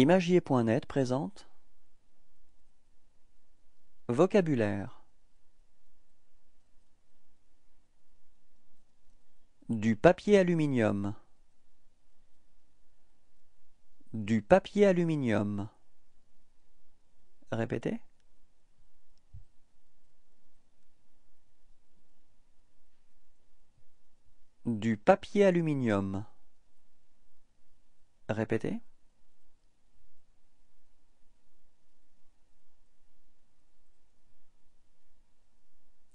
Imagier.net présente Vocabulaire Du papier aluminium Du papier aluminium Répétez Du papier aluminium Répétez